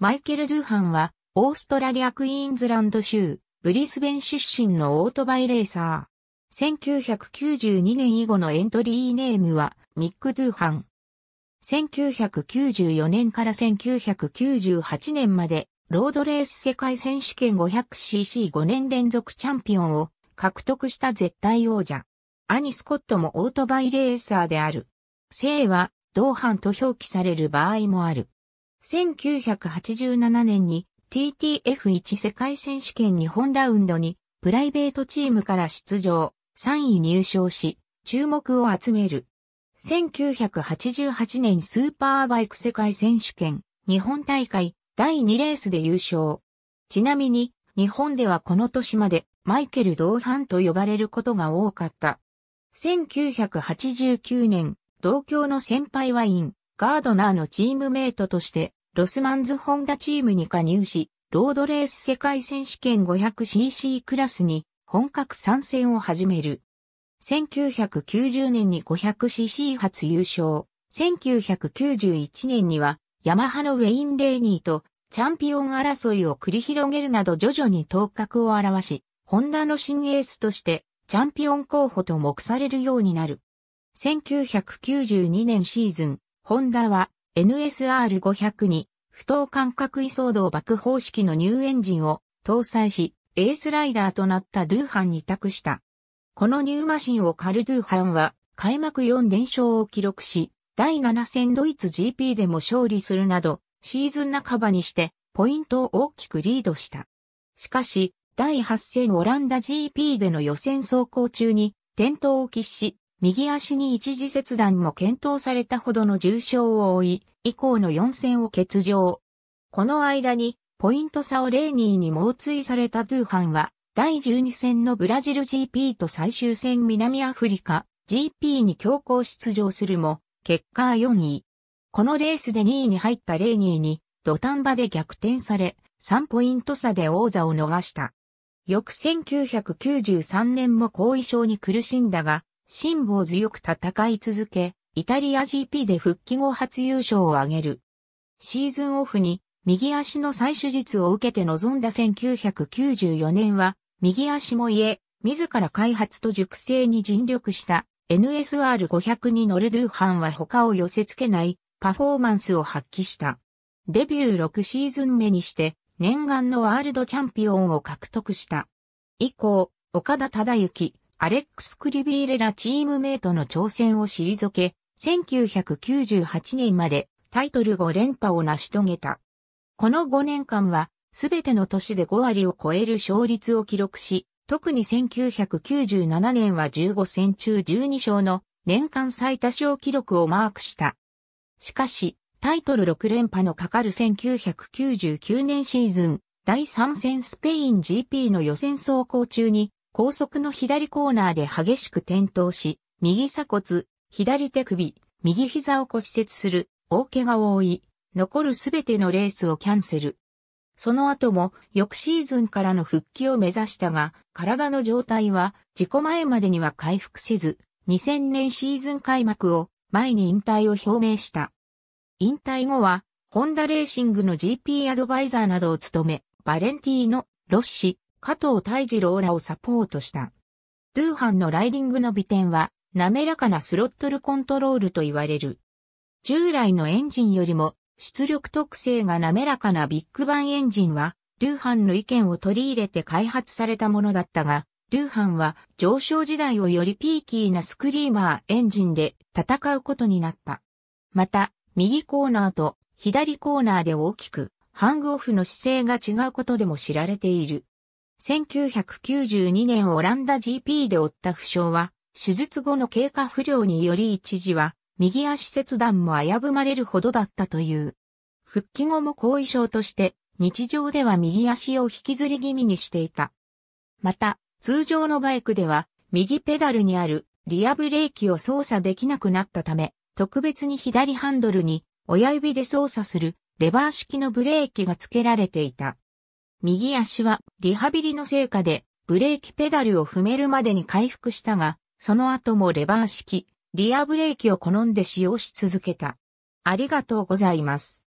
マイケル・ドゥハンは、オーストラリア・クイーンズランド州、ブリスベン出身のオートバイレーサー。1992年以後のエントリーネームは、ミック・ドゥハン。1994年から1998年まで、ロードレース世界選手権 500cc5 年連続チャンピオンを獲得した絶対王者。アニ・スコットもオートバイレーサーである。姓は、同伴と表記される場合もある。1987年に TTF1 世界選手権日本ラウンドにプライベートチームから出場、3位入賞し、注目を集める。1988年スーパーバイク世界選手権日本大会第2レースで優勝。ちなみに日本ではこの年までマイケル・同伴と呼ばれることが多かった。1989年、同郷の先輩ワイン、ガードナーのチームメイトとして、ロスマンズホンダチームに加入し、ロードレース世界選手権 500cc クラスに本格参戦を始める。1990年に 500cc 初優勝。1991年にはヤマハのウェイン・レーニーとチャンピオン争いを繰り広げるなど徐々に頭角を現し、ホンダの新エースとしてチャンピオン候補と目されるようになる。1992年シーズン、ホンダは NSR500 に不等間隔位相動爆方式のニューエンジンを搭載し、エースライダーとなったドゥーハンに託した。このニューマシンをカルドゥーハンは開幕4連勝を記録し、第7戦ドイツ GP でも勝利するなど、シーズン半ばにしてポイントを大きくリードした。しかし、第8戦オランダ GP での予選走行中に転倒を喫し、右足に一時切断も検討されたほどの重傷を負い、以降の4戦を欠場。この間に、ポイント差をレーニーに猛追されたドゥーハンは、第12戦のブラジル GP と最終戦南アフリカ GP に強行出場するも、結果は4位。このレースで2位に入ったレーニーに、土壇場で逆転され、3ポイント差で王座を逃した。翌1993年も後遺症に苦しんだが、辛抱強く戦い続け、イタリア GP で復帰後初優勝を挙げる。シーズンオフに右足の再手術を受けて臨んだ1994年は、右足もいえ、自ら開発と熟成に尽力した NSR500 にノルドゥーハンは他を寄せ付けないパフォーマンスを発揮した。デビュー6シーズン目にして念願のワールドチャンピオンを獲得した。以降、岡田忠之、アレックス・クリビーレラチームメイトの挑戦を退け、1998年までタイトル5連覇を成し遂げた。この5年間は、すべての年で5割を超える勝率を記録し、特に1997年は15戦中12勝の年間最多勝記録をマークした。しかし、タイトル6連覇のかかる1999年シーズン、第3戦スペイン GP の予選走行中に高速の左コーナーで激しく転倒し、右鎖骨、左手首、右膝を骨折する大怪我を負い、残るすべてのレースをキャンセル。その後も翌シーズンからの復帰を目指したが、体の状態は事故前までには回復せず、2000年シーズン開幕を前に引退を表明した。引退後は、ホンダレーシングの GP アドバイザーなどを務め、バレンティーノ、ロッシ、加藤泰二郎らをサポートした。ドゥーハンのライディングの美点は、滑らかなスロットルコントロールと言われる。従来のエンジンよりも出力特性が滑らかなビッグバンエンジンは、ドゥーハンの意見を取り入れて開発されたものだったが、ドゥーハンは上昇時代をよりピーキーなスクリーマーエンジンで戦うことになった。また、右コーナーと左コーナーで大きく、ハングオフの姿勢が違うことでも知られている。1992年オランダ GP で負った負傷は、手術後の経過不良により一時は、右足切断も危ぶまれるほどだったという。復帰後も後遺症として、日常では右足を引きずり気味にしていた。また、通常のバイクでは、右ペダルにあるリアブレーキを操作できなくなったため、特別に左ハンドルに親指で操作するレバー式のブレーキが付けられていた。右足はリハビリの成果でブレーキペダルを踏めるまでに回復したが、その後もレバー式、リアブレーキを好んで使用し続けた。ありがとうございます。